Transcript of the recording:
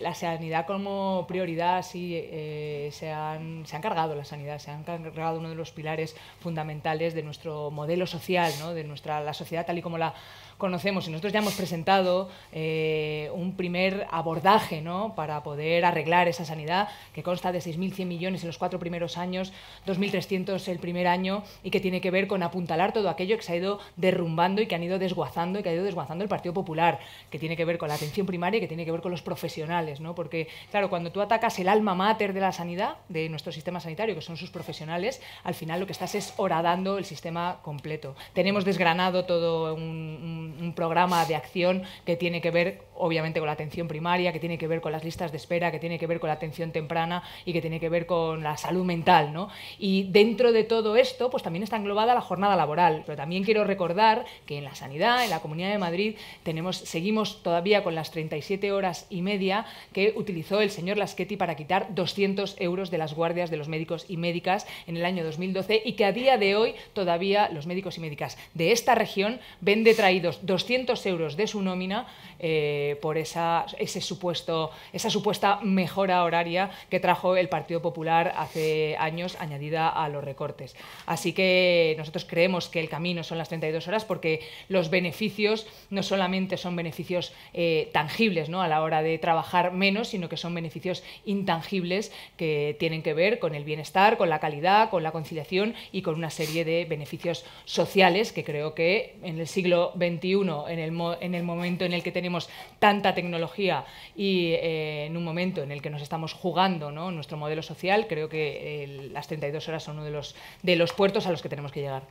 la sanidad como prioridad, sí, eh, se, han, cargado la sanidad, se han cargado uno de los pilares fundamentales de nuestro modelo social, de nuestra, la sociedad tal y como la conocemos. Y nosotros ya hemos presentado eh, un primer abordaje para poder arreglar esa sanidad, que consta de 6.100 millones en los cuatro primeros años, 2.300 el primer año, y que tiene que ver con apuntalar todo aquello que se ha ido derrumbando y que han ido desguazando y que ha ido desguazando el Partido Popular, que tiene que ver con la atención primaria, que tiene que ver con los profesionales porque, claro, cuando tú atacas el alma mater de la sanidad, de nuestro sistema sanitario, que son sus profesionales, al final lo que estás es horadando el sistema completo. Tenemos desgranado todo un, un programa de acción que tiene que ver obviamente con la atención primaria, que tiene que ver con las listas de espera, que tiene que ver con la atención temprana y que tiene que ver con la salud mental. ¿no? Y dentro de todo esto, pues también está englobada la jornada laboral. Pero también quiero recordar que en la sanidad, en la Comunidad de Madrid, tenemos, seguimos todavía con las 37 horas y media que utilizó el señor Laschetti para quitar 200 euros de las guardias de los médicos y médicas en el año 2012 y que a día de hoy todavía los médicos y médicas de esta región ven detraídos 200 euros de su nómina. Eh, eh, por esa, ese supuesto, esa supuesta mejora horaria que trajo el Partido Popular hace años añadida a los recortes. Así que nosotros creemos que el camino son las 32 horas porque los beneficios no solamente son beneficios eh, tangibles ¿no? a la hora de trabajar menos, sino que son beneficios intangibles que tienen que ver con el bienestar, con la calidad, con la conciliación y con una serie de beneficios sociales que creo que en el siglo XXI, en el, en el momento en el que tenemos tanta tecnología y eh, en un momento en el que nos estamos jugando ¿no? nuestro modelo social, creo que eh, las 32 horas son uno de los, de los puertos a los que tenemos que llegar.